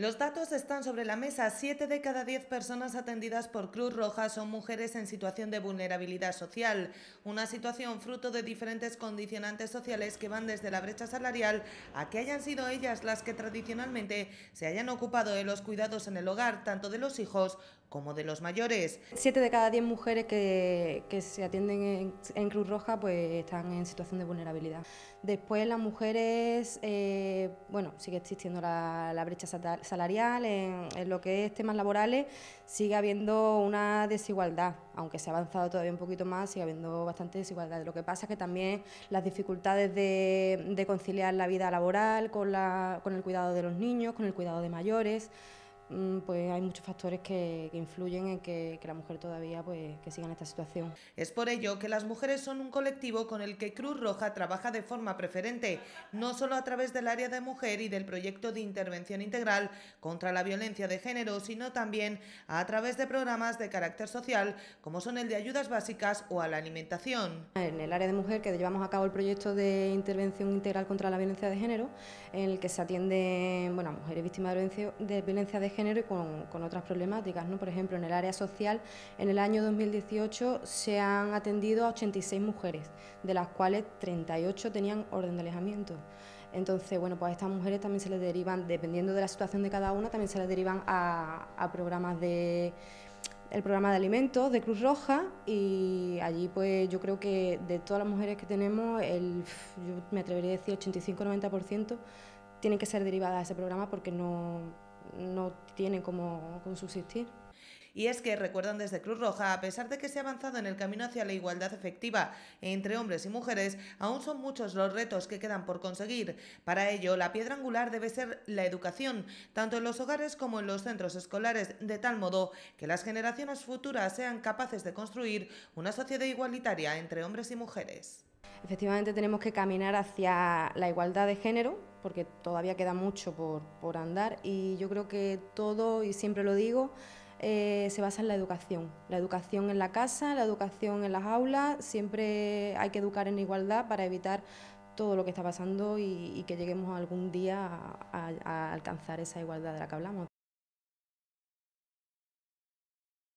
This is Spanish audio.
Los datos están sobre la mesa. Siete de cada diez personas atendidas por Cruz Roja son mujeres en situación de vulnerabilidad social, una situación fruto de diferentes condicionantes sociales que van desde la brecha salarial a que hayan sido ellas las que tradicionalmente se hayan ocupado de los cuidados en el hogar, tanto de los hijos como de los mayores. Siete de cada diez mujeres que, se atienden en, Cruz Roja pues están en situación de vulnerabilidad. Después las mujeres, eh, bueno, sigue existiendo la, la brecha salarial salarial, en, lo que es temas laborales, sigue habiendo una desigualdad. Aunque se ha avanzado todavía un poquito más, sigue habiendo bastante desigualdad. Lo que pasa es que también las dificultades de, de conciliar la vida laboral con, la, con el cuidado de los niños, con el cuidado de mayores, Mm, pues hay muchos factores que, influyen en que, la mujer todavía pues, que siga en esta situación. Es por ello que las mujeres son un colectivo con el que Cruz Roja trabaja de forma preferente, no solo a través del área de mujer y del proyecto de intervención integral contra la violencia de género, sino también a través de programas de carácter social, como son el de ayudas básicas o a la alimentación. En el área de mujer que llevamos a cabo el proyecto de intervención integral contra la violencia de género, en el que se atiende bueno, a mujeres víctimas de violencia de género, y con, otras problemáticas. ¿no? Por ejemplo, en el área social, en el año 2018 se han atendido a 86 mujeres, de las cuales 38 tenían orden de alejamiento. Entonces, bueno, pues a estas mujeres también se les derivan, dependiendo de la situación de cada una, también se les derivan a, programas de el programa de alimentos de Cruz Roja y allí pues yo creo que de todas las mujeres que tenemos, el, yo me atrevería a decir 85-90% tienen que ser derivadas a ese programa porque no, no tienen cómo, subsistir. Y es que, recuerdan desde Cruz Roja, a pesar de que se ha avanzado en el camino hacia la igualdad efectiva entre hombres y mujeres, aún son muchos los retos que quedan por conseguir. Para ello, la piedra angular debe ser la educación, tanto en los hogares como en los centros escolares, de tal modo que las generaciones futuras sean capaces de construir una sociedad igualitaria entre hombres y mujeres. Efectivamente tenemos que caminar hacia la igualdad de género, porque todavía queda mucho por, andar y yo creo que todo, y siempre lo digo, eh, se basa en la educación. La educación en la casa, la educación en las aulas, siempre hay que educar en igualdad para evitar todo lo que está pasando y, que lleguemos algún día a alcanzar esa igualdad de la que hablamos.